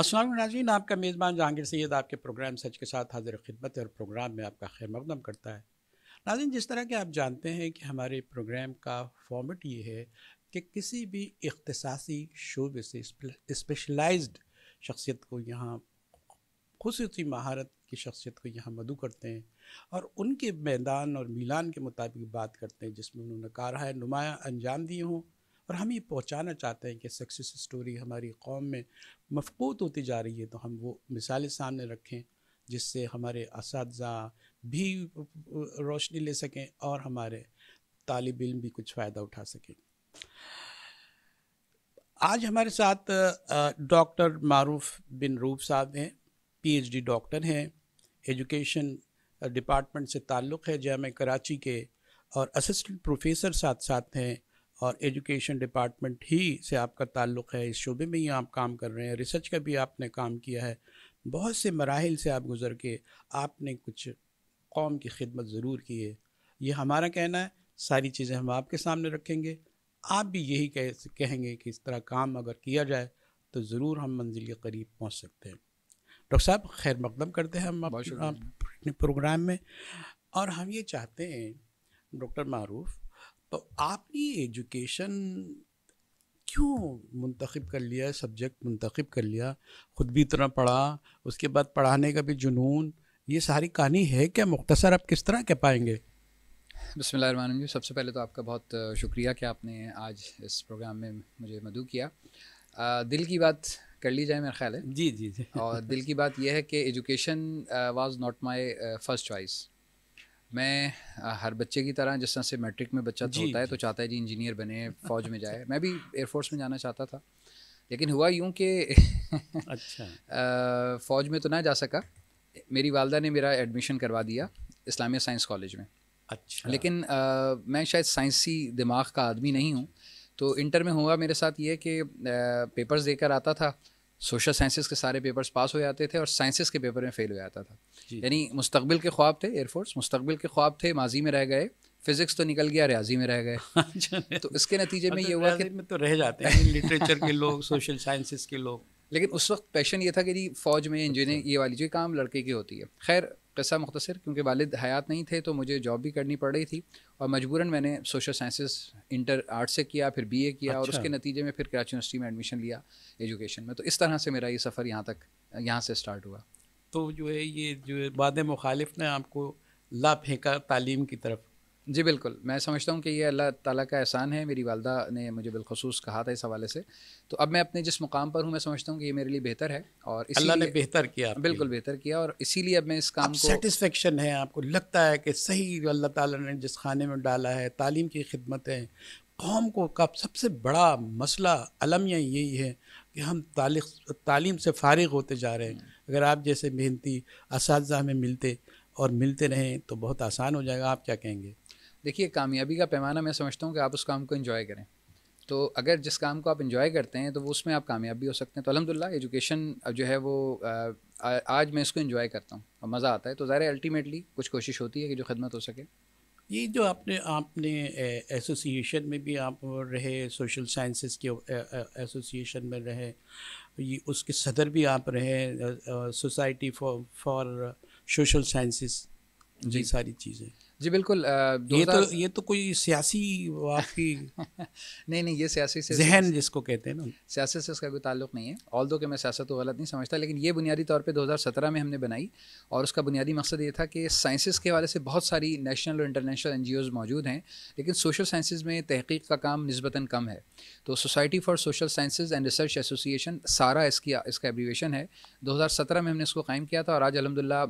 अस्सलाम नाजीन आपका मेज़बान जहांगीर सैद आपके प्रोग्राम सच के साथ हाजिर खिदमत और प्रोग्राम में आपका खैर मकदम करता है नाजिन जिस तरह के आप जानते हैं कि हमारे प्रोग्राम का फॉर्मेट ये है कि किसी भी इख्तसासी शोबे से स्पेशलाइज्ड शख्सियत को यहाँ खसूसी महारत की शख्सियत को यहाँ मदू करते हैं और उनके मैदान और मिलान के मुताबिक बात करते हैं जिसमें उन्होंने कारहाय नुमाया अंजाम दिए हों और हम ये पहुँचाना चाहते हैं कि सक्सेस स्टोरी हमारी कौम में मफकूत होती जा रही है तो हम वो मिसालें सामने रखें जिससे हमारे इस भी रोशनी ले सकें और हमारे तालब इम भी कुछ फ़ायदा उठा सकें आज हमारे साथ डॉक्टर मारूफ बिन रूप साहब हैं पीएचडी डॉक्टर हैं एजुकेशन डिपार्टमेंट से ताल्लुक़ है जैम कराची के और असिस्टेंट प्रोफेसर साथ साथ हैं और एजुकेशन डिपार्टमेंट ही से आपका ताल्लुक़ है इस शोबे में ही आप काम कर रहे हैं रिसर्च का भी आपने काम किया है बहुत से मराहल से आप गुज़र के आपने कुछ कौम की खिदमत ज़रूर की है ये हमारा कहना है सारी चीज़ें हम आपके सामने रखेंगे आप भी यही कह कहेंगे कि इस तरह काम अगर किया जाए तो ज़रूर हम मंजिल के करीब पहुँच सकते हैं डॉक्टर साहब खैर मकदम करते हैं हम अपने प्रोग्राम में और हम ये चाहते हैं डॉक्टर मारूफ़ तो आपने एजुकेशन क्यों मुंतखब कर लिया सब्जेक्ट मंतखब कर लिया ख़ुद भी इतना पढ़ा उसके बाद पढ़ाने का भी जुनून ये सारी कहानी है क्या मुख्तसर आप किस तरह कह पाएंगे बसमिल जी सबसे पहले तो आपका बहुत शुक्रिया कि आपने आज इस प्रोग्राम में मुझे मदू किया आ, दिल की बात कर ली जाए मेरा ख्याल है जी जी जी और दिल की बात यह है कि education was not my first choice मैं हर बच्चे की तरह जिस तरह से मैट्रिक में बच्चा जी, होता है तो चाहता है जी इंजीनियर बने फौज में जाए मैं भी एयरफोर्स में जाना चाहता था लेकिन हुआ यूँ कि अच्छा फ़ौज में तो ना जा सका मेरी वालदा ने मेरा एडमिशन करवा दिया इस्लामिया साइंस कॉलेज में अच्छा लेकिन आ, मैं शायद साइंसी दिमाग का आदमी नहीं हूँ तो इंटर में हुआ मेरे साथ ये कि पेपर्स देकर आता था सोशल साइंसेज के सारे पेपर्स पास हो जाते थे और साइंसिस के पेपर में फ़ेल हो जाता था यानी मुस्तबिल के ख्वाब थे एयरफोर्स मुस्तबिल के ख्वाब थे माजी में रह गए फिजिक्स तो निकल गया रियाजी में रह गए अच्छा। तो इसके नतीजे में मतलब ये हुआ कि तो रह जाते हैं लिटरेचर के लोग सोशल साइंसेस के लोग लेकिन उस वक्त पैशन ये था कि जी फ़ौज में इंजीनियर अच्छा। ये वाली जो काम लड़के की होती है खैर कस्सा मुख्तर क्योंकि वालद हयात नहीं थे तो मुझे जॉब भी करनी पड़ रही थी और मजबूरन मैंने सोशल साइंसेस इंटर आर्ट से किया फिर बीए किया अच्छा। और उसके नतीजे में फिर कराची यूनिवर्सिटी में एडमिशन लिया एजुकेशन में तो इस तरह से मेरा ये सफ़र यहाँ तक यहाँ से स्टार्ट हुआ तो जो है ये जो बाद मुखालिफ ने आपको ला फेंका तालीम की तरफ जी बिल्कुल मैं समझता हूँ कि ये अल्लाह ताला का एहसान है मेरी वालदा ने मुझे बिलखसूस कहा था इस हवाले से तो अब मैं अपने जिस मुकाम पर हूँ मैं समझता हूँ कि ये मेरे लिए बेहतर है और अल्लाह ने बेहतर किया बिल्कुल बेहतर किया और इसीलिए अब मैं इस काम को सेटिस्फेक्शन है आपको लगता है कि सही अल्लाह ताला ने जिस खाने में डाला है तालीम की खिदमत है कौम को का सबसे बड़ा मसला अलमिया यही है कि हम तालीम से फारिग होते जा रहे हैं हम्म। अगर आप जैसे मेहनती इस हमें मिलते और मिलते रहें तो बहुत आसान हो जाएगा आप क्या कहेंगे देखिए कामयाबी का पैमाना मैं समझता हूँ कि आप उस काम को इन्जॉय करें तो अगर जिस काम को आप इन्जॉय करते हैं तो वो उसमें आप कामयाब भी हो सकते हैं तो अलहमदिल्ला एजुकेशन जो है वो आज मैं इसको इन्जॉय करता हूँ और मज़ा आता है तो ज़ाहिर अल्टीमेटली कुछ कोशिश होती है कि जो खदमत हो सके ये जो आपने आपने एसोसिएशन में भी आप रहे सोशल साइंसेस के एसोसिएशन में रहे ये उसके सदर भी आप रहे society for for social sciences ये सारी चीज़ें जी बिल्कुल ये तो ये तो कोई सियासी आपकी नहीं नहीं ये सियासी से जहन जिसको कहते हैं ना सियासत से इसका कोई ताल्लुक नहीं है ऑल दो कि मैं सियासत को गलत नहीं समझता लेकिन ये बुनियादी तौर पे 2017 में हमने बनाई और उसका बुनियादी मकसद ये था कि साइंसिस के हवाले से बहुत सारी नेशनल और इंटरनेशनल एन मौजूद हैं लेकिन सोशल साइंसिस में तहकीक का काम नस्बता कम है तो society for social sciences and research association सारा इसकी इसका एब्रीवेशन है सत्रह में हमने इसको कायम किया था और आज अलहमदिल्ला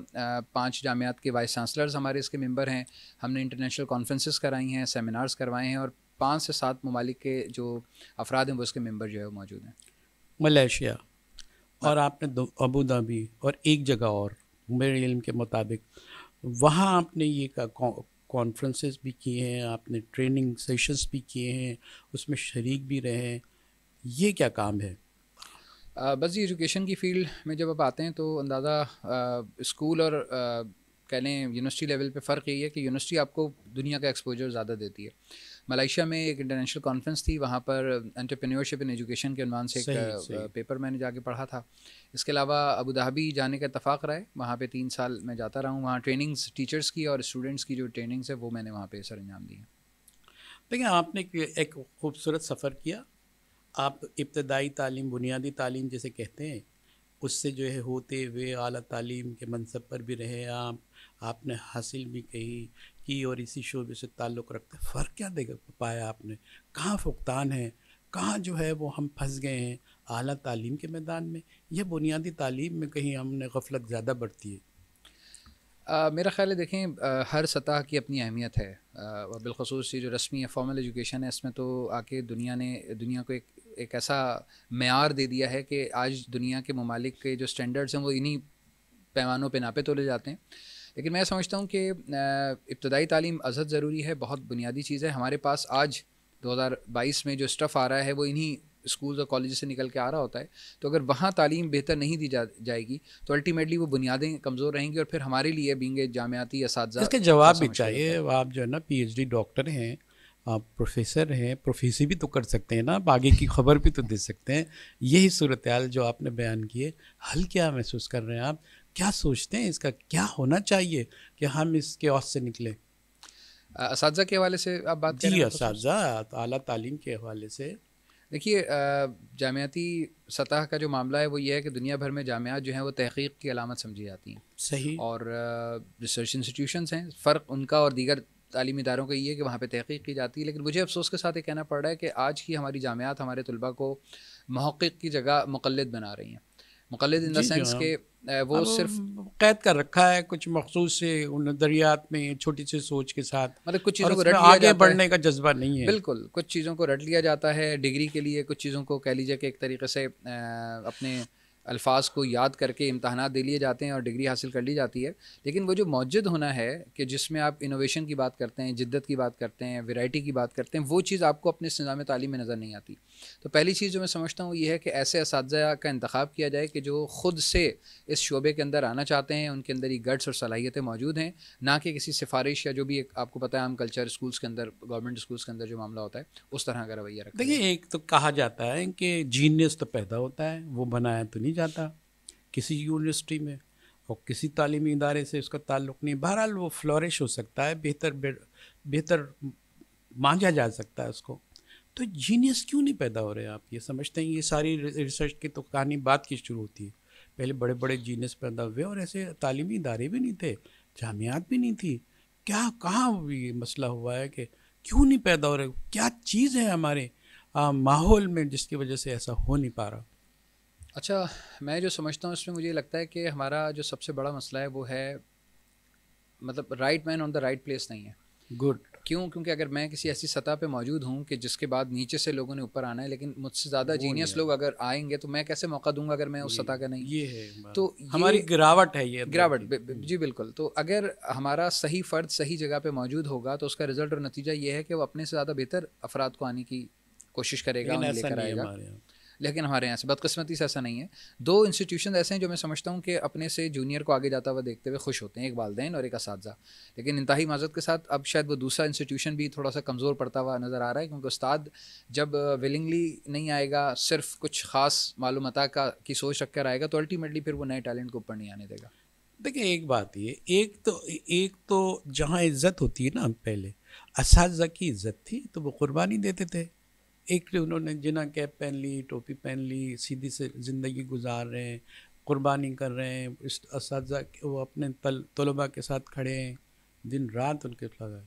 पाँच जामियात के वाइस चांसलर्स हमारे इसके मेम्बर हैं हमने इंटरनेशनल कॉन्फ्रेंसेस कराई हैं सेमिनार्स करवाए हैं और पाँच से सात ममालिक के जो अफराद हैं वो उसके मेम्बर जो है वो मौजूद हैं मलेशिया हाँ। और आपने अबू धाबी और एक जगह और मेरे इल्म के मुताबिक वहाँ आपने ये कॉन्फ्रेंसेस भी किए हैं आपने ट्रेनिंग सेशंस भी किए हैं उसमें शरीक भी रहे हैं ये क्या काम है आ, बस ये एजुकेशन की फील्ड में जब आप आते हैं तो अंदाज़ा स्कूल और आ, कह लें यूनिवर्सिटी लेवल पे फ़र्क यही है कि यूनिवर्सिटी आपको दुनिया का एक्सपोजर ज़्यादा देती है मलेशिया में एक इंटरनेशनल कॉन्फ्रेंस थी वहाँ पर एंटरप्रेन्योरशिप इन एजुकेशन के अनुमान से सही, एक सही। पेपर मैंने जाके पढ़ा था इसके अलावा अबू धाबी जाने का इतफाक़ रहा है वहाँ पर तीन साल मैं जाता रहा हूँ वहाँ ट्रेनिंग्स टीचर्स की और स्टूडेंट्स की जो ट्रेनिंग्स है वो मैंने वहाँ पर सर अंजाम दी देखिए आपने एक खूबसूरत सफ़र किया आप इब्तदाई तालीम बुनियादी तालीम जैसे कहते हैं उससे जो है होते हुए अली तालीम के मनसब पर भी रहे आप आपने हासिल भी कही की और इसी शोबे से ताल्लुक़ रखते फ़र्क क्या दे पाया आपने कहाँ फुकतान है कहाँ जो है वो हम फंस गए हैं अली तालीम के मैदान में यह बुनियादी तालीम में कहीं हमने गफलत ज़्यादा बढ़ती है आ, मेरा ख्याल है देखें आ, हर सतह की अपनी अहमियत है और बिलखसूस ये जो रस्मी है फॉर्मल एजुकेशन है इसमें तो आके दुनिया ने दुनिया को एक एक ऐसा मैार दे दिया है कि आज दुनिया के ममालिक के जो स्टैंडर्ड्स हैं वो इन्हीं पैमानों पर नापे तोले जाते हैं लेकिन मैं समझता हूँ कि इब्तदाई तालीम अजहद ज़रूरी है बहुत बुनियादी चीज़ है हमारे पास आज 2022 में जो स्टफ़ आ रहा है वो इन्हीं स्कूल्स और कॉलेज से निकल के आ रहा होता है तो अगर वहाँ तालीम बेहतर नहीं दी जा, जाएगी तो अल्टीमेटली वो बुनियादें कमज़ोर रहेंगी और फिर हमारे लिए बींगे जामियाती इस इसके जवाब भी चाहिए आप जो है ना पी डॉक्टर हैं आप प्रोफेसर हैं प्रोफेसी भी तो कर सकते हैं ना आप आगे की खबर भी तो दे सकते हैं यही सूरत जो आपने बयान किए हल क्या महसूस कर रहे हैं आप क्या सोचते हैं इसका क्या होना चाहिए कि हम इसके औस से निकलें इस के हवाले से आप बात जी इस तो अली तालीम के हवाले से देखिए जामियाती सतह का जो मामला है वो ये है कि दुनिया भर में जामियात जो हैं वो तहकीक की अलामत समझी जाती हैं सही और रिसर्च इंस्टीट्यूशन हैं फ़र्क उनका और दीगर तालीमी इदारों का ये है कि वहाँ पे तहकीक की जाती है लेकिन मुझे अफसोस के साथ ये कहना पड़ रहा है कि आज की हमारी जामियात हमारे तलबा को महक़ की जगह मुकलद बना रही हैं मुखलद इन देंस हाँ। के वो सिर्फ कैद कर रखा है कुछ मखसूस से उन नजरियात में छोटी सी सोच के साथ मतलब कुछ चीज़ों को रट लिया आगे बढ़ने का जज्बा नहीं है बिल्कुल कुछ चीज़ों को रट लिया जाता है डिग्री के लिए कुछ चीज़ों को कह लीजिए कि एक तरीके से अपने अल्फाज को याद करके इम्तहाना दे लिए जाते हैं और डिग्री हासिल कर ली जाती है लेकिन वो जो मौजद होना है कि जिसमें आप इनोवेशन की बात करते हैं जिद्दत की बात करते हैं वैरायटी की बात करते हैं वो चीज़ आपको अपने इस निज़ाम तालीम में नज़र नहीं आती तो पहली चीज़ जो मैं समझता हूँ ये है कि ऐसे इस का इंतखा किया जाए कि जो ख़ुद से इस शोबे के अंदर आना चाहते हैं उनके अंदर ये गट्स और सलाहियतें मौजूद हैं ना कि किसी सिफारिश या जो भी एक आपको पता है आम कल्चर स्कूल्स के अंदर गवर्नमेंट स्कूल्स के अंदर जो मामला होता है उस तरह का रवैया रखते देखिए एक तो कहा जाता है कि जीनियस तो पैदा होता है वो बनाया तो नहीं जाता किसी यूनिवर्सिटी में और किसी तालीमी इदारे से उसका ताल्लुक नहीं बहरहाल वो फ्लॉरिश हो सकता है बेहतर बेहतर मांझा जा सकता है उसको तो जीनियस क्यों नहीं पैदा हो रहे आप ये समझते हैं ये सारी रिसर्च की तो कहानी बात की शुरू होती है पहले बड़े बड़े जीनियस पैदा हुए और ऐसे तालीमी इदारे भी नहीं थे जामियात भी नहीं थी क्या कहाँ ये मसला हुआ है कि क्यों नहीं पैदा हो रहे क्या चीज़ है हमारे माहौल में जिसकी वजह से ऐसा हो नहीं पा रहा अच्छा मैं जो समझता हूँ इसमें मुझे लगता है कि हमारा जो सबसे बड़ा मसला है वो है मतलब right man on the right place नहीं है गुड क्यों क्योंकि अगर मैं किसी ऐसी सतह पे मौजूद हूँ कि जिसके बाद नीचे से लोगों ने ऊपर आना है लेकिन मुझसे ज़्यादा जीनियस लोग अगर आएंगे तो मैं कैसे मौका दूंगा अगर मैं उस सतह का नहीं ये है तो हाँ। हमारी गिरावट है ये गिरावट जी बिल्कुल तो अगर हमारा सही फ़र्द सही जगह पर मौजूद होगा तो उसका रिजल्ट और नतीजा ये है कि वो अपने से ज़्यादा बेहतर अफराद को आने की कोशिश करेगा लेकर आएगा लेकिन हमारे यहाँ से बदकस्मती से ऐसा नहीं है दो इंस्टीट्यूशन ऐसे हैं जो मैं समझता हूँ कि अपने से जूनियर को आगे जाता हुआ देखते हुए खुश होते हैं एक वालदेन और एक इस लेकिन इंतही माजत के साथ अब शायद वो दूसरा इंस्टीट्यूशन भी थोड़ा सा कमज़ोर पड़ता हुआ नज़र आ रहा है क्योंकि उस्ताद जब विलिंगली नहीं आएगा सिर्फ कुछ ख़ास मालूम का की सोच रखकर आएगा तो अल्टीमेटली फिर वो नए टैलेंट को ऊपर नहीं आने देगा देखिए एक बात ये एक तो एक तो जहाँ इज्जत होती है ना पहले इस की इज्जत थी तो वो कुर्बानी देते थे एक उन्होंने जिना कैप पहन ली टोपी पहन ली सीधी से ज़िंदगी गुजार रहे हैं कुर्बानी कर रहे हैं इस वो अपने तल तलबा के साथ खड़े हैं दिन रात उनके लगा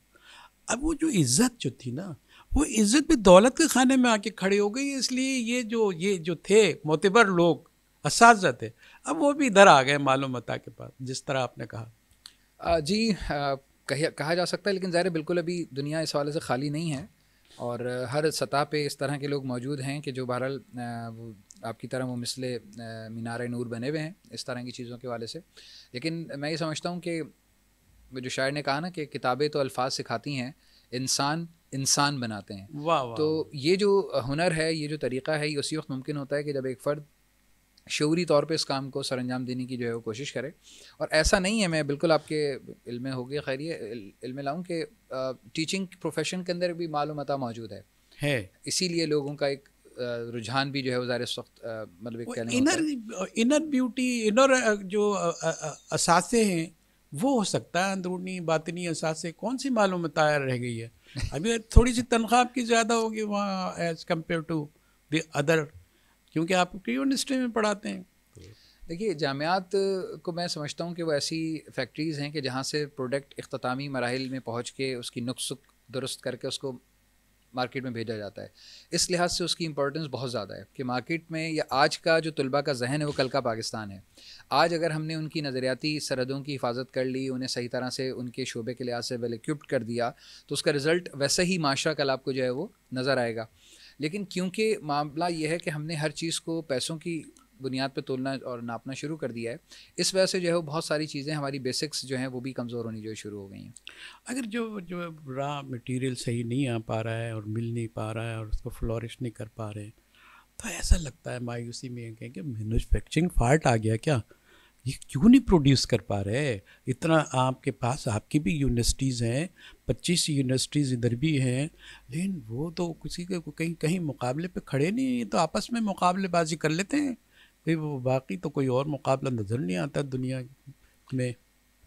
अब वो जो इज़्ज़त जो थी ना वो इज़्ज़त भी दौलत के खाने में आके खड़े हो गई इसलिए ये जो ये जो थे मोतबर लोग इस थे अब वो भी इधर आ गए मालूमता के पास जिस तरह आपने कहा आ, जी आ, कह, कहा जा सकता है लेकिन ज़ाहिर बिल्कुल अभी दुनिया इस हवाले से खाली नहीं है और हर सतह पे इस तरह के लोग मौजूद हैं कि जो बहरहाल आपकी तरह वो मिसले मीनार नूर बने हुए हैं इस तरह की चीज़ों के वाले से लेकिन मैं ये समझता हूँ कि जो शायर ने कहा ना कि किताबें तो अल्फाज सिखाती हैं इंसान इंसान बनाते हैं वाह तो ये जो हुनर है ये जो तरीक़ा है ये उसी वक्त मुमकिन होता है कि जब एक फ़र्द शौरी तौर पे इस काम को सर अंजाम देने की जो है वो कोशिश करें और ऐसा नहीं है मैं बिल्कुल आपके इल्म में होगी खैरिए इल्म लाऊँ कि टीचिंग प्रोफेशन के अंदर भी मालूमता मौजूद है है इसीलिए लोगों का एक रुझान भी जो है वो ज़ाहिर इस वक्त मतलब इनर इनर ब्यूटी इनर जो असासे हैं वो हो सकता है अंदरूनी बातनी असासे कौन सी मालूमता रह गई है अभी थोड़ी सी तनख्वाह आपकी ज़्यादा होगी वहाँ as compare to the other क्योंकि आप यूनिवर्सिटी में पढ़ाते हैं देखिए जामियात को मैं समझता हूँ कि वो ऐसी फैक्ट्रीज़ हैं कि जहाँ से प्रोडक्ट अख्तामी मराहल में पहुँच के उसकी नुस्ख दुरुस्त करके उसको मार्केट में भेजा जाता है इस लिहाज से उसकी इंपॉर्टेंस बहुत ज़्यादा है कि मार्केट में या आज का जो तलबा का जहन है वो कल का पाकिस्तान है आज अगर हमने उनकी नज़रियाती सरहदों की हिफाजत कर ली उन्हें सही तरह से उनके शोबे के लिहाज से वेल इक्विप्ड कर दिया तो उसका रिज़ल्ट वैसे ही माशरा कल आपको जो है वो नज़र आएगा लेकिन क्योंकि मामला ये है कि हमने हर चीज़ को पैसों की बुनियाद पे तोलना और नापना शुरू कर दिया है इस वजह से जो है बहुत सारी चीज़ें हमारी बेसिक्स जो हैं वो भी कमज़ोर होनी जो शुरू हो गई हैं अगर जो जो रा मटेरियल सही नहीं आ पा रहा है और मिल नहीं पा रहा है और उसको फ्लोरिश नहीं कर पा रहे तो ऐसा लगता है मायूसी में कहें कि मैनुफैक्चरिंग फाल्ट आ गया क्या ये क्यों नहीं प्रोड्यूस कर पा रहे इतना आपके पास आपकी भी यूनिवर्सिटीज़ हैं पच्चीस यूनिवर्सिटीज़ इधर भी हैं लेकिन वो तो किसी के कहीं कहीं मुकाबले पे खड़े नहीं तो आपस में मुकाबलेबाजी कर लेते हैं भाई वो बाकी तो कोई और मुकाबला नज़र नहीं आता दुनिया में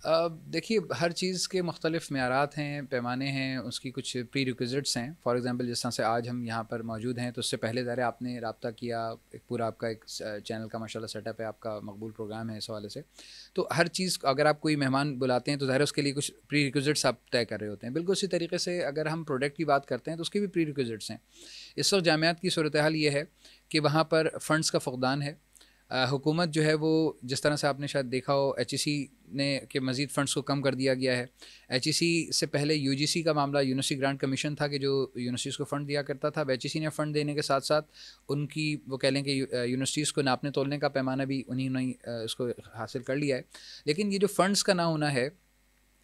देखिए हर चीज़ के मुख्तलिफ मैारात हैं पैमाने हैं उसकी कुछ प्री रिक्विज़िट्स हैं फॉर एग्ज़ाम्पल जिस तरह से आज हम यहाँ पर मौजूद हैं तो उससे पहले ज़रा आपने रबता किया एक पूरा आपका एक चैनल का माशाल्लाह सेटअप है आपका मकबूल प्रोग्राम है इस हवाले से तो हर चीज़ अगर आप कोई मेहमान बुलाते हैं तो ज़ाहिर उसके लिए कुछ प्री रिक्विज़िट्स आप तय कर रहे होते हैं बिल्कुल उसी तरीके से अगर हम प्रोडक्ट की बात करते हैं तो उसके भी प्री रिक्विज़िट्स हैं इस वक्त जामियात की सूरत हाल ये है कि वहाँ पर फ़ंड्स का फ़ुदान है हुकूमत जो है वो जिस तरह से आपने शायद देखा हो एच e ने के मज़ीद फ़ंड्स को कम कर दिया गया है एच e से पहले यू का मामला यूनिवर्सिटी ग्रांट कमीशन था कि जो यूनिवर्सिटीज़ को फ़ंड दिया करता था अब एच e ने फ़ंड देने के साथ साथ उनकी वो कह लें कि यूनिवर्सिटीज़ को नापने तोलने का पैमाना भी उन्हीं ने उसको हासिल कर लिया है लेकिन ये जो फ़ंड्स का ना होना है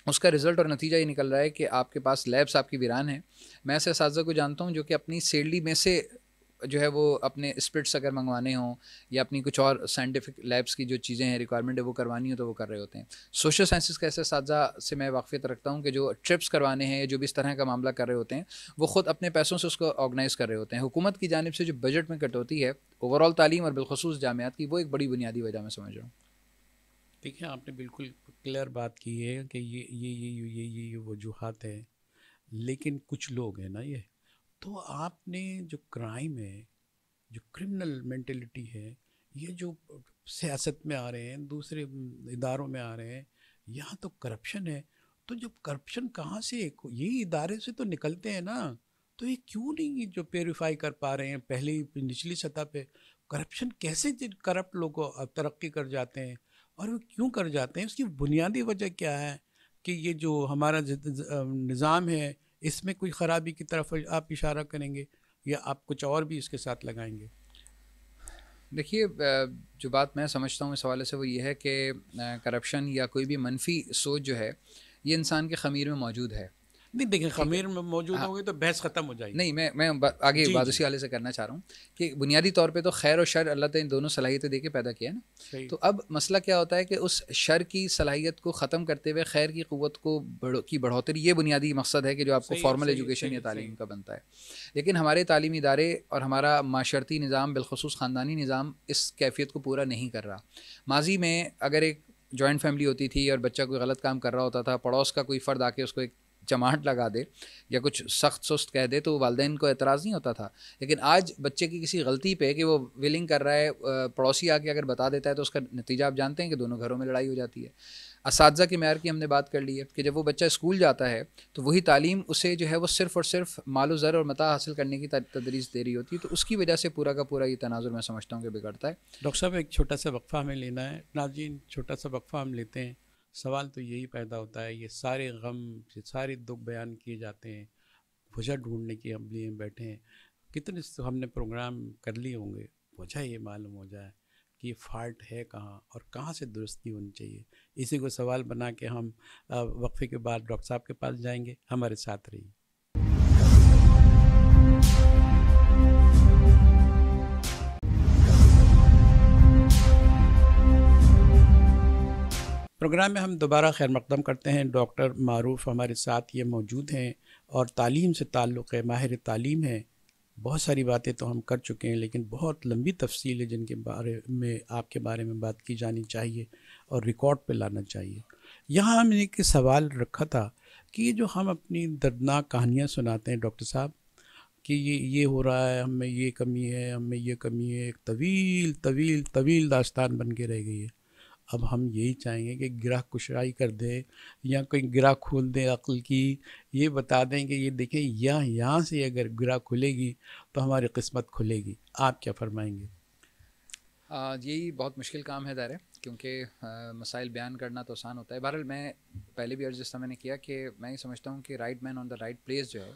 उसका रिज़ल्ट और नतीजा ये निकल रहा है कि आपके पास लैब्स आपकी वीरान हैं मैं ऐसे इस को जानता हूँ जो कि अपनी सेलरी में से जो है वो अपने स्प्रिट्स अगर मंगवाने हों या अपनी कुछ और साइंटिफिक लैब्स की जो चीज़ें हैं रिक्वायरमेंट है वो करवानी हो तो वो कर रहे होते हैं सोशल साइंसिस का ऐसे साझा से मैं वाकफियत रखता हूँ कि जो ट्रिप्स करवाने हैं या जो भी इस तरह का मामला कर रहे होते हैं वो ख़ुद अपने पैसों से उसको ऑर्गेनाइज़ कर रहे होते हैं हुकूमत की जानब से जो बजट में कटौती है ओवरऑल तालीम और बिलखसूस जामियात की वो एक बड़ी बुनियादी वजह मैं समझ रहा हूँ ठीक है आपने बिल्कुल क्लियर बात की है कि ये ये ये ये ये ये वजूहत है लेकिन कुछ लोग हैं ना ये तो आपने जो क्राइम है जो क्रिमिनल मेंटेलिटी है ये जो सियासत में आ रहे हैं दूसरे इदारों में आ रहे हैं यहाँ तो करप्शन है तो जब करप्शन कहाँ से यही इदारे से तो निकलते हैं ना तो ये क्यों नहीं जो प्योरीफाई कर पा रहे हैं पहले निचली सतह पे करप्शन कैसे करप्ट लोग तरक्की कर जाते हैं और वो क्यों कर जाते हैं उसकी बुनियादी वजह क्या है कि ये जो हमारा निज़ाम है इसमें कोई ख़राबी की तरफ आप इशारा करेंगे या आप कुछ और भी इसके साथ लगाएंगे देखिए जो बात मैं समझता हूँ इस हवाले से वो ये है कि करप्शन या कोई भी मनफी सोच जो है ये इंसान के ख़मीर में मौजूद है नहीं देखिए खमीर में मौजूद हाँ, तो बहस ख़त्म हो जाएगी नहीं मैं मैं आगे बात वाले से करना चाह रहा हूँ कि बुनियादी तौर पे तो खैर और शर अल्लाह इन दोनों सलाहियतें देके पैदा किया ना तो अब मसला क्या होता है कि उस शर की सलाहियत को ख़त्म करते हुए खैर की क़वत को बढ़ो की बढ़ोतरी ये बुनियादी मकसद है कि जो आपको फॉर्मल एजुकेशन या तालीम का बनता है लेकिन हमारे तालीमी इदारे और हमारा माशरती निज़ाम बिलखसूस ख़ानदानी निज़ाम इस कैफियत को पूरा नहीं कर रहा माजी में अगर एक जॉइंट फैमिली होती थी और बच्चा कोई गलत काम कर रहा होता था पड़ोस का कोई फ़र्द आके उसको एक चमाट लगा दे या कुछ सख्त सुस्त कह दे तो वालदेन को एतराज़ नहीं होता था लेकिन आज बच्चे की किसी गलती पे कि वो विलिंग कर रहा है पड़ोसी आके अगर बता देता है तो उसका नतीजा आप जानते हैं कि दोनों घरों में लड़ाई हो जाती है इस के मैार की हमने बात कर ली है कि जब वो बच्चा स्कूल जाता है तो वही तालीम उसे जो है वो सिर्फ़ और सिर्फ मालो ज़र और मता हासिल करने की तदरीस दे रही होती है तो उसकी वजह से पूरा का पूरा ये तनाजुर मैं समझता हूँ कि बिगड़ता है डॉक्टर साहब एक छोटा सा वक्फ़ा हमें लेना है नाजीन छोटा सा वक्फ़ा हम लेते हैं सवाल तो यही पैदा होता है ये सारे गम ये सारे दुख बयान किए जाते हैं वजह ढूंढने के हम लिए बैठे हैं कितने हमने प्रोग्राम कर लिए होंगे वजह ये मालूम हो जाए कि फाल्ट है कहाँ और कहाँ से दुरुस्ती होनी चाहिए इसी को सवाल बना के हम वक्फे के बाद डॉक्टर साहब के पास जाएंगे हमारे साथ रहिए प्रोग्राम में हम दोबारा खैर मकदम करते हैं डॉक्टर मारूफ हमारे साथ ये मौजूद हैं और तालीम से ताल्लुक़ है माहिर तालीम है बहुत सारी बातें तो हम कर चुके हैं लेकिन बहुत लंबी तफसील है जिनके बारे में आपके बारे में बात की जानी चाहिए और रिकॉर्ड पे लाना चाहिए यहाँ हमने एक सवाल रखा था कि जो हम अपनी दर्दनाक कहानियाँ सुनाते हैं डॉक्टर साहब कि ये ये हो रहा है हमें ये कमी है हमें ये कमी है एक तवील तवील तवील दास्तान बन के रह गई है अब हम यही चाहेंगे कि ग्रह कुशराई कर दें या कोई ग्रह खोल दें अक्ल की ये बता दें कि ये देखें या यहाँ से अगर ग्रह खुलेगी तो हमारी किस्मत खुलेगी आप क्या फरमाएंगे यही बहुत मुश्किल काम है दायरे क्योंकि मसाइल बयान करना तो आसान होता है बहरहाल मैं पहले भी अर्ज जिस मैंने किया कि मैं ये समझता हूँ कि right man on the right place जो है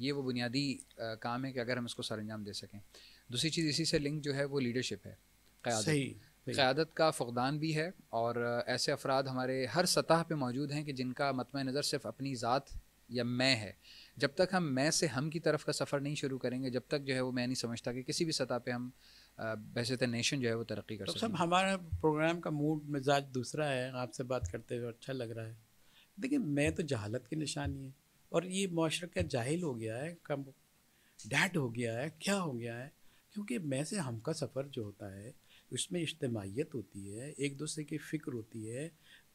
ये वो बुनियादी काम है कि अगर हम इसको सर अंजाम दे सकें दूसरी चीज़ इसी से लिंक जो है वो लीडरशिप है सही क़्यादत का फ़ुकदान भी है और ऐसे अफराद हमारे हर सतह पर मौजूद हैं कि जिनका मतम नज़र सिर्फ अपनी ज़ात या मैं है जब तक हम मैं से हम की तरफ का सफ़र नहीं शुरू करेंगे जब तक जो है वो मैं नहीं समझता कि किसी भी सतह पर हम बहसत तो नेशन जो है वो तरक्की कर तो सब हमारे प्रोग्राम का मूड मिजाज दूसरा है आपसे बात करते हुए अच्छा लग रहा है देखिए मैं तो जहालत की निशानी है और ये माशर क्या जाहिल हो गया है कम डैट हो गया है क्या हो गया है क्योंकि मैं से हम का सफ़र जो होता है उसमें इज्तमाहीत होती है एक दूसरे की फ़िक्र होती है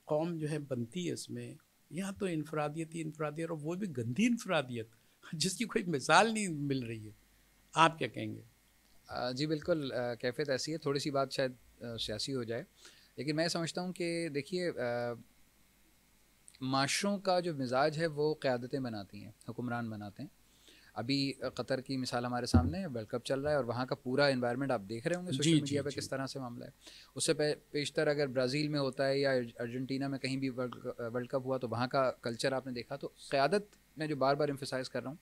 कौम जो है बनती है उसमें यहाँ तो इनफरादियत ही इनफरादियत और वो भी गंदी इनफरादियत जिसकी कोई मिसाल नहीं मिल रही है आप क्या कहेंगे जी बिल्कुल कैफियत ऐसी है थोड़ी सी बात शायद सियासी हो जाए लेकिन मैं समझता हूँ कि देखिए माशरों का जो मिजाज है वो क़्यादतें बनाती हैं हुक्मरान बनाते हैं अभी कतर की मिसाल हमारे सामने वर्ल्ड कप चल रहा है और वहाँ का पूरा इन्वायरमेंट आप देख रहे होंगे सोशल मीडिया पर किस तरह से मामला है उससे पेशतर अगर ब्राज़ील में होता है या अर्जेंटीना में कहीं भी वर्ल्ड कप हुआ तो वहाँ का कल्चर आपने देखा तो क़्यादत मैं जो बार बार इम्फोसाइज़ कर रहा हूँ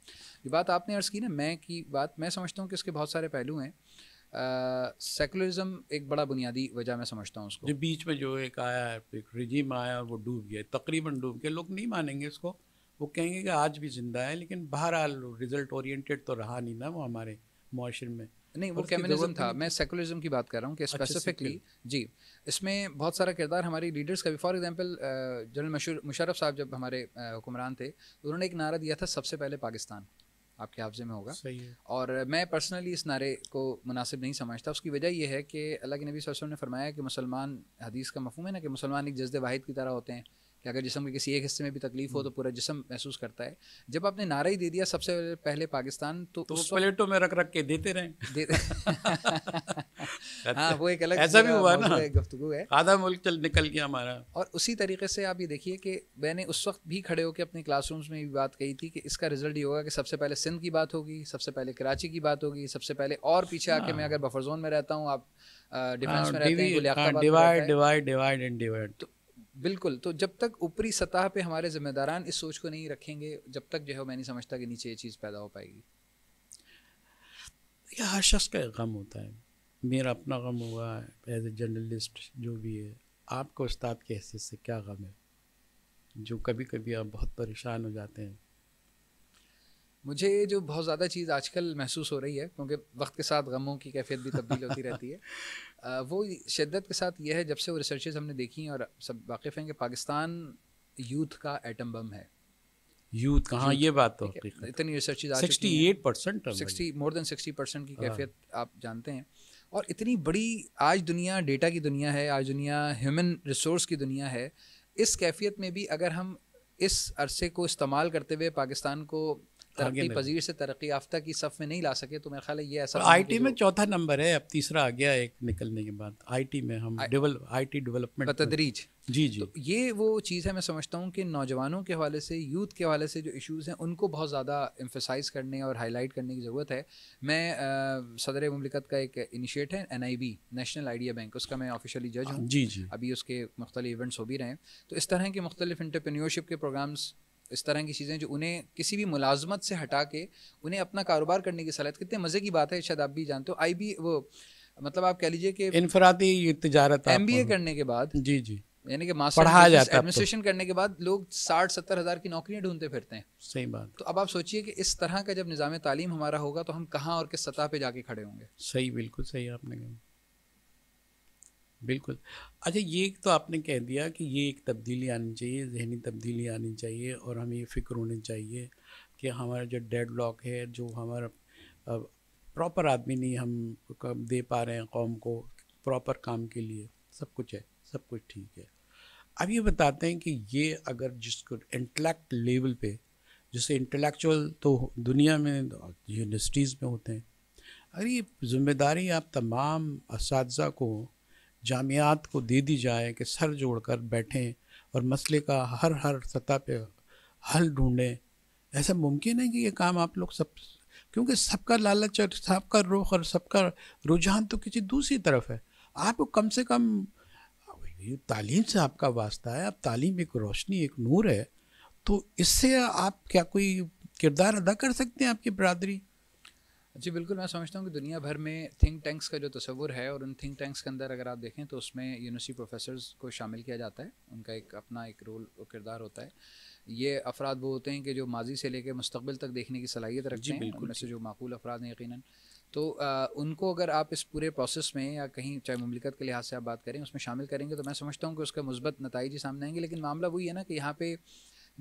जो बात आपने अर्ज़ की ना मैं की बात मैं समझता हूँ कि इसके बहुत सारे पहलू हैं सेकुलरिज्म uh, एक बड़ा बुनियादी वजह मैं समझता हूँ उसको जो बीच में जो एक आया एक रिजीम आया वो डूब गया तकरीबन डूब गया लोग नहीं मानेंगे इसको वो कहेंगे कि आज भी ज़िंदा है लेकिन बहरहाल रिजल्ट ओरिएंटेड तो रहा नहीं ना वो हमारे माशरे में नहीं वो कम्युनिज्म था मैं सेकुलरिज्म की बात कर रहा हूँ कि स्पेसिफिकली अच्छा जी इसमें बहुत सारा किरदार हमारी लीडर्स का भी फॉर एग्जांपल जनरल मशहूर मुशरफ साहब जब हमारे हुक्मरान थे तो उन्होंने एक नारा दिया था सबसे पहले पाकिस्तान आपके हाफजे में होगा सही है और मैं पर्सनली इस नारे को मुनासिब नहीं समझता उसकी वजह यह है कि अल्लाह के नबी वसल्लम ने फरमाया कि मुसलमान हदीस का मफहम है ना कि मुसलमान एक जज्द वाहिद की तरह होते हैं कि अगर जिसम के किसी एक हिस्से में भी तकलीफ हो तो हम्म। पूरा जिसम महसूस करता है जब आपने नारा ही दे दिया सबसे पहले पाकिस्तान तो, तो उस प्लेटों में रख रख के देते रहे देते हाँ वो एक अलग ऐसा भी हुआ ना गुफ्तु है आधा मुल्क चल निकल गया हमारा और उसी तरीके से आप ये देखिए कि मैंने उस वक्त भी खड़े होकर अपने क्लासरूम्स में भी बात कही थी कि इसका रिजल्ट ये होगा कि सबसे पहले सिंध की बात होगी सबसे पहले कराची की बात होगी सबसे पहले और पीछे आके हाँ। मैं अगर बफर जोन में रहता हूँ आप डिफेंस हाँ, में रहते हैं हाँ, divide divide divide and divide तो बिल्कुल तो जब तक ऊपरी सतह पे हमारे जिम्मेदारान इस सोच को नहीं रखेंगे जब तक जो है मैं नहीं समझता कि नीचे ये चीज़ पैदा हो पाएगी यह हर शख्स का एक गम होता है मेरा अपना गम हुआ है एज ए जर्नलिस्ट जो भी है आपको उस्ताद के हिस्से से क्या गम है जो कभी कभी आप बहुत परेशान हो जाते हैं मुझे जो बहुत ज़्यादा चीज़ आजकल महसूस हो रही है क्योंकि वक्त के साथ गमों की कैफियत भी तब्दील होती रहती है वो शिद्दत के साथ यह है जब से वो रिसर्चेज हमने देखी और सब वाकिफ़ हैं कि पाकिस्तान यूथ का एटम बम है यूथ कहाँ ये बात तो इतनी research sixty eight percent sixty more than sixty percent की हाँ। कैफियत आप जानते हैं और इतनी बड़ी आज दुनिया डेटा की दुनिया है आज दुनिया ह्यूमन रिसोर्स की दुनिया है इस कैफियत में भी अगर हम इस अरसे को इस्तेमाल करते हुए पाकिस्तान को तरक्की पजीर से तरक्की याफ्ता की सफ़ में नहीं ला सके तो मेरा ख्याल है ये ऐसा आई टी में चौथा नंबर है अब तीसरा आ गया एक निकलने के बाद आई टी में हम आई टी डेवलपमेंट बतदरीज जी जी तो ये वो चीज़ है मैं समझता हूँ कि नौजवानों के हवाले से यूथ के हवाले से जो इश्यूज़ हैं उनको बहुत ज़्यादा एम्फोसाइज करने और हाईलाइट करने की ज़रूरत है मैं सदर ममलिकत का एक इनिशिएट है N I B national idea bank उसका मैं ऑफिशियली जज हूँ जी जी अभी उसके मुख्तलि इवेंट्स हो भी रहे हैं तो इस तरह के मुख्तलिफ इंटरप्रेन्योरशिप के प्रोग्राम्स इस तरह की चीज़ें जो उन्हें किसी भी मुलाजमत से हटा के उन्हें अपना कारोबार करने की सलाहत कितने मज़े की बात है शायद आप भी जानते हो आई बी वो मतलब आप कह लीजिए कि इनफरादी तजारत एम बी ए करने के बाद जी जी यानी कि मास्टर एडमिनिस्ट्रेशन तो। करने के बाद लोग साठ सत्तर हज़ार की नौकरियां ढूंढते फिरते हैं सही बात तो अब आप सोचिए कि इस तरह का जब निज़ाम तालीम हमारा होगा तो हम कहाँ और किस सतह पे जाके खड़े होंगे सही बिल्कुल सही आपने कहा बिल्कुल अच्छा ये तो आपने कह दिया कि ये एक तब्दीली आनी चाहिए जहनी तब्दीली आनी चाहिए और हमें ये फ़िक्र होनी चाहिए कि हमारा जो डेड लॉक है जो हमारा प्रॉपर आदमी नहीं हम दे पा रहे हैं कौम को प्रॉपर काम के लिए सब कुछ है सब कुछ ठीक है अब ये बताते हैं कि ये अगर जिसको इंटलेक्ट लेवल पे जैसे इंटेलेक्चुअल तो दुनिया में यूनिवर्सिटीज़ में होते हैं अगर ये जिम्मेदारी आप तमाम इस को जामियात को दे दी जाए कि सर जोड़ कर बैठें और मसले का हर हर सतह पे हल ढूंढें ऐसा मुमकिन है कि ये काम आप लोग सब क्योंकि सबका लालच और सबका रुख और सबका रुझान तो किसी दूसरी तरफ है आपको कम से कम तालीम से आपका वास्ता है आप तालीम एक रोशनी एक नूर है तो इससे आप क्या कोई किरदार अदा कर सकते हैं आपकी बरदरी जी बिल्कुल मैं समझता हूँ कि दुनिया भर में थिंक टैंक्स का जो तस्वुर है और उन थिंक टैंक्स के अंदर अगर आप देखें तो उसमें यूनिवर्सिटी प्रोफेसर्स को शामिल किया जाता है उनका एक अपना एक रोल किरदार होता है ये अफराद वो होते हैं कि जो माजी से लेकर मुस्तबिल तक देखने की सलाहियत रखते हैं उनमें से जो माकूल अफराद हैं यकीन तो आ, उनको अगर आप इस पूरे प्रोसेस में या कहीं चाहे ममलिकत के लिहाज से आप बात करें उसमें शामिल करेंगे तो मैं समझता हूँ कि उसका मुस्बत नतज ही सामने आएंगे लेकिन मामला वही है ना कि यहाँ पर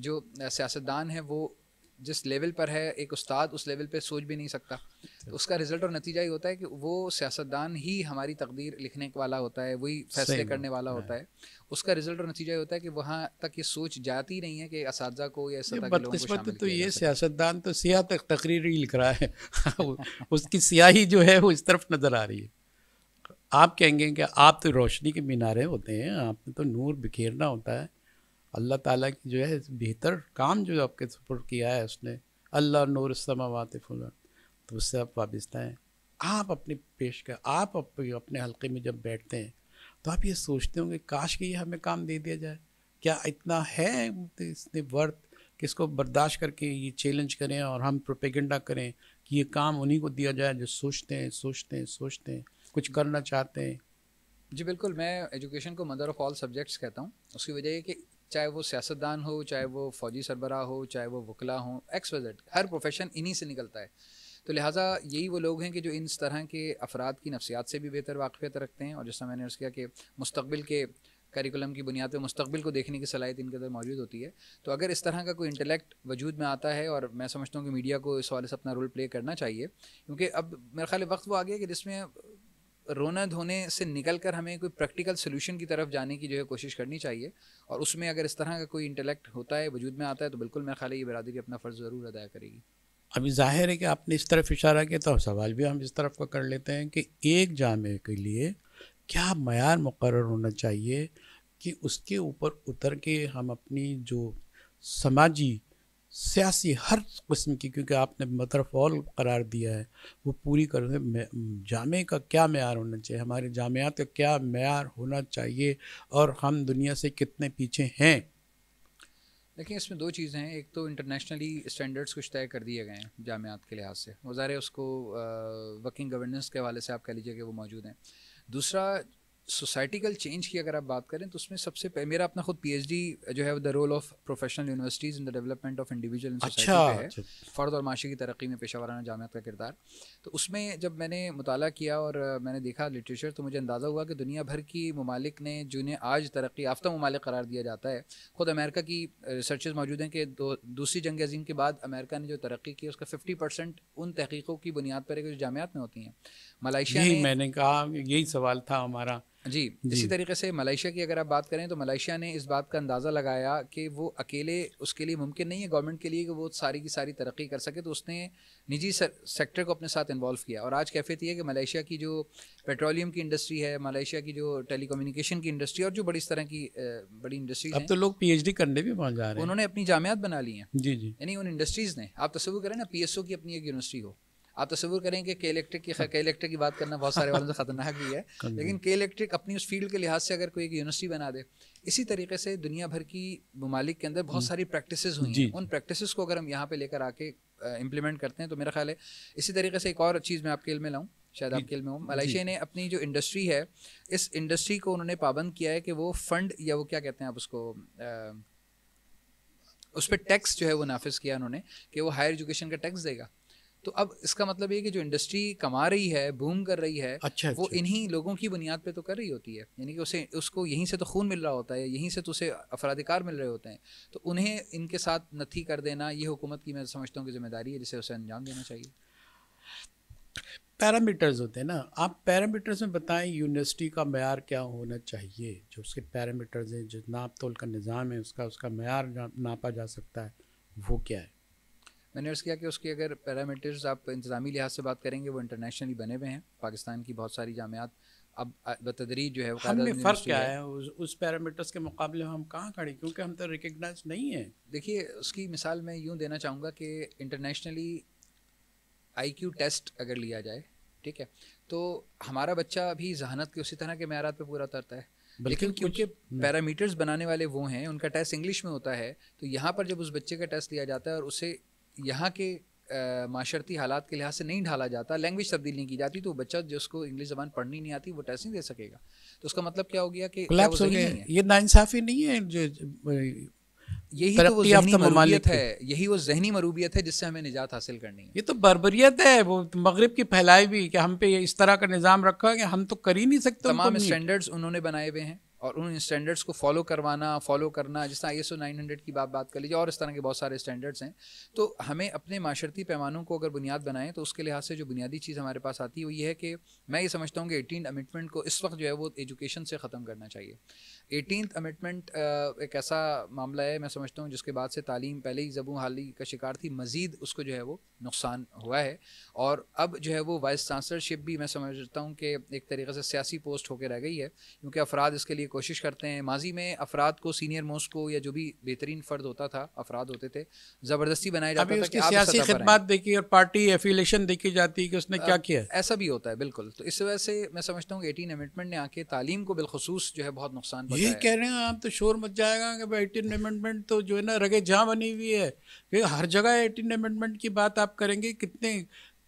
जो सियासतदान है वो जिस लेवल पर है एक उस्ताद उस लेवल पे सोच भी नहीं सकता तो उसका रिजल्ट और नतीजा ही होता है कि वो सियासतदान ही हमारी तकदीर लिखने वाला होता है वही फैसले करने वाला होता है उसका रिजल्ट और नतीजा ही होता है कि वहाँ तक ये सोच जाती नहीं है कि इस को या बदकस्मत तो ये सियासतदान तो सियाह तक तकरीर ही लिख रहा है उसकी सियाही जो है वो इस तरफ नज़र आ रही है आप कहेंगे कि आप तो रोशनी के मीनारे होते हैं आपने तो नूर बिखेरना होता है अल्लाह ताला की जो है बेहतर काम जो आपके सपोर्ट किया है उसने अल्लाह नूर समावात फुलन तो उससे आप वाबस्ता हैं आप अपनी पेश कर आप अपने हलके में जब बैठते हैं तो आप ये सोचते होंगे काश कि ये हमें काम दे दिया जाए क्या इतना है इसने वर्थ कि इसको बर्दाश्त करके ये चैलेंज करें और हम प्रोपेगेंडा करें कि ये काम उन्हीं को दिया जाए जो सोचते हैं सोचते हैं सोचते हैं कुछ करना चाहते हैं जी बिल्कुल मैं एजुकेशन को मदर ऑफ़ ऑल सब्जेक्ट्स कहता हूँ उसकी वजह ये कि चाहे वो सियासतदान हो चाहे वो फौजी सरबरा हो चाहे वो वकला हो एक्स वजट हर प्रोफेशन इन्हीं से निकलता है तो लिहाजा यही वो लोग हैं कि जो इन तरह के अफराद की नफसियात से भी बेहतर वाकफियत रखते हैं और जैसा मैंने अर्ज़ किया कि मुस्तबिल के करिकुलम की बुनियाद पर मुस्तबिल को देखने की सलाहित इनके अंदर मौजूद होती है तो अगर इस तरह का कोई इंटेलेक्ट वजूद में आता है और मैं समझता हूँ कि मीडिया को इस हवाले से अपना रोल प्ले करना चाहिए क्योंकि अब मेरा ख्याल वक्त वो आ गया कि जिसमें रोना धोने से निकल कर हमें कोई प्रैक्टिकल सोल्यूशन की तरफ जाने की जो है कोशिश करनी चाहिए और उसमें अगर इस तरह का कोई इंटेलेक्ट होता है वजूद में आता है तो बिल्कुल मेरा ख्याल ये बरदरी अपना फ़र्ज़ ज़रूर अदा करेगी अभी जाहिर है कि आपने इस तरफ इशारा किया तो सवाल भी हम इस तरफ का कर लेते हैं कि एक जामे के लिए क्या मैार मुकर होना चाहिए कि उसके ऊपर उतर के हम अपनी जो समाजी सियासी हर किस्म की क्योंकि आपने मतरफ मतलब ऑल करार दिया है वो पूरी कर जामे का क्या मैार होना चाहिए हमारे जामियात का क्या मैार होना चाहिए और हम दुनिया से कितने पीछे हैं देखिए इसमें दो चीज़ें हैं एक तो इंटरनेशनली स्टैंडर्ड्स कुछ तय कर दिए गए हैं जामियात के लिहाज से ज़ारे उसको वर्किंग गवर्नेंस के हवाले से आप कह लीजिए कि वो मौजूद हैं दूसरा सोसाइटिकल चेंज की अगर आप बात करें तो उसमें सबसे पहले मेरा अपना खुद पीएचडी जो है the role of professional universities in the development of individual अच्छा, है अच्छा। फ़र्द और माशी की तरक्की में पेशा वाराना जामत का किरदार तो उसमें जब मैंने मुताला किया और मैंने देखा लिटरेचर तो मुझे अंदाज़ा हुआ कि दुनिया भर की ममालिक ने जिन्हें आज तरक्की याफ्ता ममालिक करार दिया जाता है खुद अमेरिका की रिसर्चेज मौजूद हैं कि दूसरी जंग अजीम के बाद अमेरिका ने जो तरक्की की उसका फिफ्टी परसेंट उन तहकीकों की बुनियाद पर है जो जामियात में होती हैं मलाइशिया मैंने कहा यही सवाल था हमारा जी इसी तरीके से मलेशिया की अगर आप बात करें तो मलेशिया ने इस बात का अंदाज़ा लगाया कि वो अकेले उसके लिए मुमकिन नहीं है गवर्नमेंट के लिए कि वो सारी की सारी तरक्की कर सके तो उसने निजी सेक्टर को अपने साथ इन्वॉल्व किया और आज कैफियत है कि मलेशिया की जो पेट्रोलियम की इंडस्ट्री है मलेशिया की जो टेली की इंडस्ट्री और जो बड़ी इस तरह की बड़ी इंडस्ट्री अब तो लोग पी करने भी पहुँच जा रहे हैं उन्होंने अपनी जामियात बना ली हैं जी जी यानी उन इंडस्ट्रीज़ ने आप तस्वूर करें ना पी की अपनी एक यूनिवर्सिटी हो आप तस्वुर करें कि के इलेक्ट्रिक की के इलेक्ट्रिक की बात करना बहुत सारे वालों से ख़तरनाक भी है लेकिन के इलेक्ट्रिक अपनी उस फील्ड के लिहाज से अगर कोई एक यूनिवर्सिटी बना दे इसी तरीके से दुनिया भर की ममालिक के अंदर बहुत हम्म। सारी प्रैक्टिस हुई हैं उन प्रैक्टिस को अगर हम यहाँ पर लेकर आके इम्प्लीमेंट करते हैं तो मेरा ख्याल है इसी तरीके से एक और चीज़ मैं आपके इल में लाऊँ शायद आपके में हूँ मलेशिया ने अपनी जो इंडस्ट्री है इस इंडस्ट्री को उन्होंने पाबंद किया है कि वो फंड या वो क्या कहते हैं आप उसको उस पर टैक्स जो है वो नाफिज किया उन्होंने कि वो हायर एजुकेशन का टैक्स देगा तो अब इसका मतलब ये कि जो इंडस्ट्री कमा रही है बूम कर रही है अच्छा, वो अच्छा। इन्हीं लोगों की बुनियाद पे तो कर रही होती है यानी कि उसे उसको यहीं से तो खून मिल रहा होता है यहीं से तो उसे अफराधिकार मिल रहे होते हैं तो उन्हें इनके साथ नथी कर देना ये हुकूमत की मैं समझता हूँ कि जिम्मेदारी है जिसे उसे अंजाम देना चाहिए पैरामीटर्स होते हैं ना आप पैरामीटर्स में बताएं यूनिवर्सिटी का मैार क्या होना चाहिए जो उसके पैरामीटर्स हैं जो नाप तोल का निज़ाम है उसका उसका मैार नापा जा सकता है वो क्या है मैंने अर्ज़ किया कि उसके अगर पैरामीटर्स आप इंतज़ामी लिहाज से बात करेंगे वो इंटरनेशनली बने हुए हैं पाकिस्तान की बहुत सारी जामियात अब बतदरी जो है वो फ़र्क क्या है, उस, उस पैरामीटर्स के मुकाबले हम कहाँ खड़े क्योंकि हम तो रिकगनाइज नहीं है देखिए उसकी मिसाल मैं यूँ देना चाहूँगा कि इंटरनेशनली क्यू टेस्ट अगर लिया जाए ठीक है तो हमारा बच्चा अभी जहानत के उसी तरह के मैारा पर पूरा उतरता है लेकिन क्योंकि पैरामीटर्स हम्म। बनाने वाले वो हैं उनका टेस्ट इंग्लिश में होता है तो यहाँ पर जब उस बच्चे का टेस्ट लिया जाता है और उसे यहाँ के माशरती हालात के लिहाज से नहीं ढाला जाता लैंग्वेज तब्दील नहीं की जाती तो बच्चा जो उसको इंग्लिश जबान पढ़नी नहीं आती वो टेस्ट नहीं दे सकेगा तो उसका मतलब क्या हो गया कि हो गया ये नाइंसाफ़ी नहीं है जो यही तो वो जहनी मरूबियत है यही वो जहनी मरूबियत है जिससे हमें निजात हासिल करनी है ये तो बरबरीत है वो मगरब की फैलाई भी कि हम पे इस तरह का निज़ाम रखा है कि हम तो कर ही नहीं सकते तो तमाम स्टैंडर्ड्स उन्होंने बनाए हुए हैं और उन स्टैंडर्ड्स को फॉलो करवाना फॉलो करना जिस तरह I S O nine hundred की बात बात कर लीजिए और इस तरह के बहुत सारे स्टैंडर्ड्स हैं तो हमें अपने माशरती पैमानों को अगर बुनियाद बनाएं तो उसके लिहाज से जो बुनियादी चीज़ हमारे पास आती है वो ये है कि मैं ये समझता हूँ कि एटीन अमिटमेंट को इस वक्त जो है वो एजुकेशन से ख़त्म करना चाहिए एटीन अमिटमेंट uh, एक ऐसा मामला है मैं समझता हूँ जिसके बाद से तालीम पहले ही जबू हाली का शिकार थी मज़ीद उसको जो है वो नुकसान हुआ है और अब जो है वो वाइस चांसलरशिप भी मैं समझता हूँ कि एक तरीके से सियासी पोस्ट होकर रह गई है क्योंकि अफराद इसके लिए कोशिश करते हैं माजी में अफराद को सीनियर मोस्ट को या जो भी बेहतरीन फ़र्द होता था अफराद होते थे ज़बरदस्ती बनाया जाता था सियासी खदमात देखी और पार्टी एफिलेशन देखी जाती है कि उसने क्या किया ऐसा भी होता है बिल्कुल तो इस वजह से मैं समझता हूँ एटीन अमिटमेंट ने आके तालीम को बिलखसूस जो है बहुत नुकसान यही कह रहे हैं आप तो शोर मच जाएगा कि भाई एटीन अमेंडमेंट तो जो है ना रगे जहाँ बनी हुई है कि हर जगह एटीन अमेंडमेंट की बात आप करेंगे कितने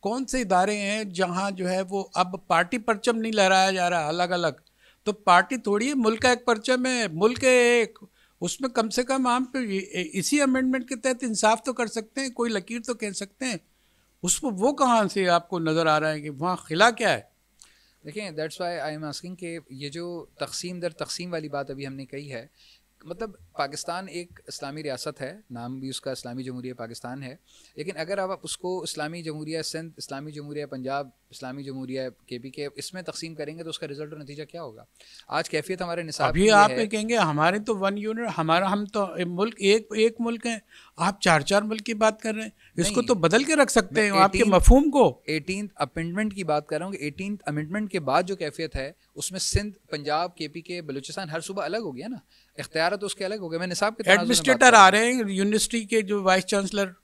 कौन से इदारे हैं जहाँ जो है वो अब पार्टी परचम नहीं लहराया जा रहा अलग अलग तो पार्टी थोड़ी है मुल्क का एक परचम है मुल्क एक उसमें कम से कम आप इसी अमेंडमेंट के तहत इंसाफ तो कर सकते हैं कोई लकीर तो कह सकते हैं उसमें वो कहाँ से आपको नज़र आ रहा है कि वहाँ खिला क्या है देखें that's why I am asking के ये जो तकसीम दर तकसीम वाली बात अभी हमने कही है मतलब पाकिस्तान एक इस्लामी रियासत है नाम भी उसका इस्लामी जमहूरिया पाकिस्तान है लेकिन अगर आप उसको इस्लामी जमहूरिया सिंध इस्लामी जमहूरिया पंजाब इस्लामी जमहूरिया के पी के इसमें तकसीम करेंगे तो उसका रिजल्ट और नतीजा क्या होगा आज कैफियत हमारे निसाब अभी आप कहेंगे हमारे तो वन यूनिट हमारा हम तो मुल्क एक एक मुल्क है आप चार चार मुल्क की बात कर रहे हैं इसको तो बदल के रख सकते हैं आपके मफहूम को एटीन अमेंडमेंट की बात कर रहा हूँ एटीन अमेंडमेंट के बाद जो कैफियत है उसमें सिंध पंजाब के पी के बलूचिस्तान हर सुबह अलग हो गया ना इख्तियार तो उसके अलग हो गए मैं साहब के एडमिनिस्ट्रेटर आ रहे हैं यूनिवर्सिटी के जो वाइस चांसलर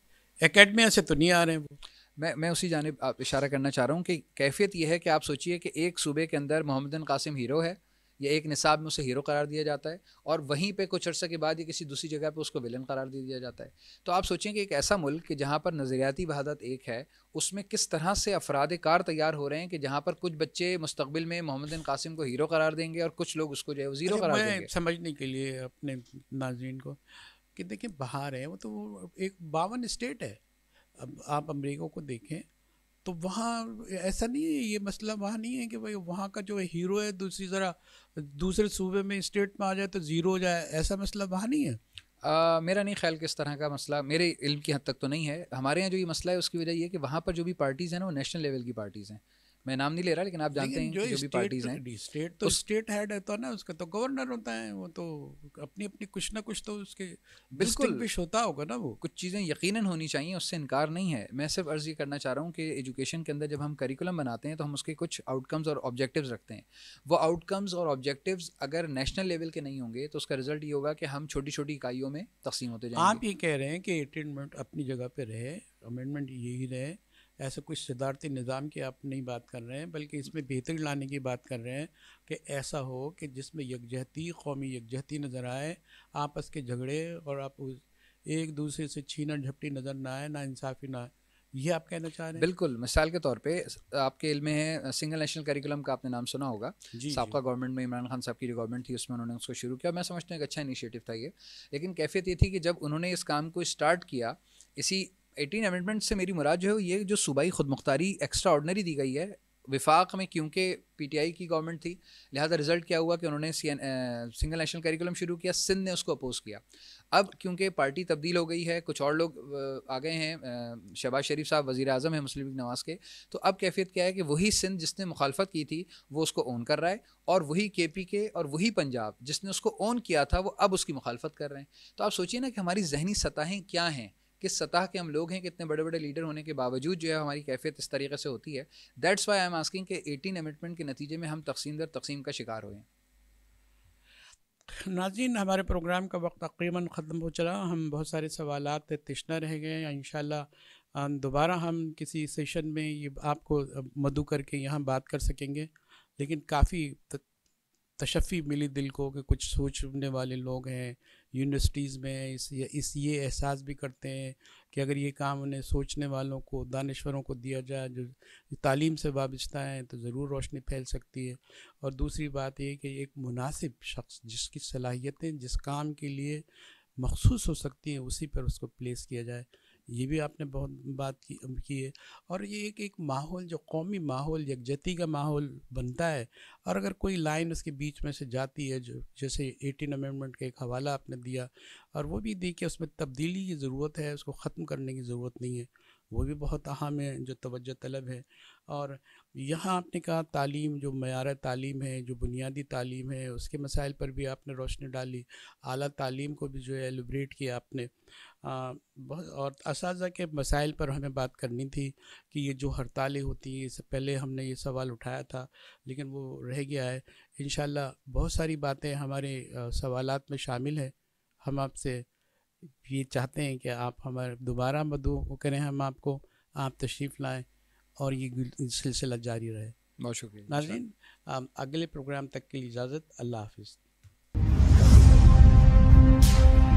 अकेडमिया से तो नहीं आ रहे हैं वो मैं मैं उसी जानब आप इशारा करना चाह रहा हूँ कि कैफियत यह है कि आप सोचिए कि एक सूबे के अंदर मोहम्मद कासिम हीरो है या एक निसाब में उसे हीरो करार दिया जाता है और वहीं पे कुछ अर्से के बाद ये किसी दूसरी जगह पे उसको विलन करार दे दिया जाता है तो आप सोचें कि एक ऐसा मुल्क कि जहाँ पर नज़रियाती वहादत एक है उसमें किस तरह से अफराद कार तैयार हो रहे हैं कि जहाँ पर कुछ बच्चे मुस्तबिल में मोहम्मद कासिम को हीरो करार देंगे और कुछ लोग उसको जो है वो ज़ीरो अच्छा, करार देंगे समझने के लिए अपने नाजरन को कि देखिए बाहर है वो तो एक बावन स्टेट है अब आप अमरीकों को देखें तो वहाँ ऐसा नहीं है ये मसला वहाँ नहीं है कि भाई वहाँ का जो हीरो है दूसरी ज़रा दूसरे सूबे में स्टेट में आ जाए तो ज़ीरो हो जाए ऐसा मसला वहाँ नहीं है आ, मेरा नहीं ख्याल किस तरह का मसला मेरे इल्म की हद तक तो नहीं है हमारे यहाँ जो ये मसला है उसकी वजह यह है कि वहाँ पर जो भी पार्टीज़ हैं ना वो नेशनल लेवल की पार्टीज़ हैं मैं नाम नहीं ले रहा लेकिन आप जानते हैं जो, जो भी पार्टीज हैं स्टेट तो स्टेट हेड है तो ना उसका तो गवर्नर होता है वो तो अपनी अपनी कुछ ना कुछ तो उसके बिल्कुल होता होगा ना वो कुछ चीज़ें यकीनन होनी चाहिए उससे इनकार नहीं है मैं सिर्फ अर्ज़ ये करना चाह रहा हूँ कि एजुकेशन के अंदर जब हम करिकुलम बनाते हैं तो हम उसके कुछ आउटकम्स और ऑब्जेक्टिव रखते हैं वो आउटकम्स और ऑब्जेक्टिव अगर नेशनल लेवल के नहीं होंगे तो उसका रिजल्ट ये होगा कि हम छोटी छोटी इकाइयों में तकसीम होते जाएंगे आप ये कह रहे हैं कि अटेनमेंट अपनी जगह पर रहे अमेंडमेंट यही रहे ऐसे कुछ सिदारती निज़ाम की आप नहीं बात कर रहे हैं बल्कि इसमें बेहतरी लाने की बात कर रहे हैं कि ऐसा हो कि जिसमें यकजहती कौमी यकजहती नज़र आए आपस के झगड़े और आप एक दूसरे से छीना झपटी नज़र ना आए ना इंसाफी ना आए ये आप कहना चाह रहे हैं बिल्कुल मिसाल के तौर पे आपके इल्म है सिंगल नेशनल करिकुलम का आपने नाम सुना होगा सबका गवर्नमेंट में इमरान खान साहब की जो गवर्नमेंट थी उसमें उन्होंने उसको शुरू किया मैं समझता हूँ एक अच्छा इनिशिएटिव था ये लेकिन कैफियत ये थी कि जब उन्होंने इस काम को स्टार्ट किया इसी एटीन अमेंडमेंट से मेरी मुराद जो है ये जो सूबाई खुद मुख्तारी एक्स्ट्रा ऑर्डनरी दी गई है विफाक में क्योंकि पीटीआई की गवर्नमेंट थी लिहाजा रिजल्ट क्या हुआ कि उन्होंने सी सिंगल नेशनल करिकुलम शुरू किया सिंध ने उसको अपोज किया अब क्योंकि पार्टी तब्दील हो गई है कुछ और लोग आ गए हैं शहबाज शरीफ साहब वज़ी अजम हैं मुस्लिम लीग नवाज़ के तो अब कैफियत क्या है कि वही सिंध जिसने मुखालफत की थी वो उसको ओन कर रहा है और वही के पी के और वही पंजाब जिसने उसको ओन किया था वो अब उसकी मुखालफत कर रहे हैं तो आप सोचिए ना कि हमारी जहनी सतहें क्या हैं किस सतह के हम लोग हैं कितने बड़े बड़े लीडर होने के बावजूद जो है हमारी कैफियत इस तरीके से होती है that's why I am asking के एटीन अमेंडमेंट के नतीजे में हम तकसीम दर तकसीम का शिकार हुए हैं नाजीन हमारे प्रोग्राम का वक्त तकरीबन ख़त्म हो चला हम बहुत सारे सवाल तश्ना रह गए हैं इन दोबारा हम किसी सेशन में ये आपको मधु करके यहाँ बात कर सकेंगे लेकिन काफ़ी तशफ़ी मिली दिल को कि कुछ सोचने वाले लोग हैं यूनिवर्सिटीज़ में इस ये इस ये एहसास भी करते हैं कि अगर ये काम उन्हें सोचने वालों को दानश्वरों को दिया जाए जो तालीम से वाबस्ता हैं तो ज़रूर रोशनी फैल सकती है और दूसरी बात ये कि एक मुनासिब शख्स जिसकी सलाहियतें जिस काम के लिए मखसूस हो सकती हैं उसी पर उसको प्लेस किया जाए ये भी आपने बहुत बात की की है और ये एक एक माहौल जो कौमी माहौल यकजती का माहौल बनता है और अगर कोई लाइन उसके बीच में से जाती है जो जैसे एटीन अमेंडमेंट का एक हवाला आपने दिया और वो भी देखिए उसमें तब्दीली की ज़रूरत है उसको ख़त्म करने की ज़रूरत नहीं है वो भी बहुत अहम है जो तवज्जो तलब है और यहाँ आपने कहा तालीम जो मैार तालीम है जो बुनियादी तालीम है उसके मसाइल पर भी आपने रोशनी डाली अली तालीम को भी जो है एलिब्रेट किया आपने बहुत और इस के मसाइल पर हमें बात करनी थी कि ये जो हड़तालें होती हैं इससे पहले हमने ये सवाल उठाया था लेकिन वो रह गया है इन बहुत सारी बातें हमारे सवालत में शामिल है हम आपसे ये चाहते हैं कि आप हमारे दोबारा मदू करें हम आपको आप तशरीफ़ लाएँ और ये सिलसिला जारी रहे बहुत शुक्रिया नाजीन अगले प्रोग्राम तक के लिए इजाज़त अल्लाह हाफिज़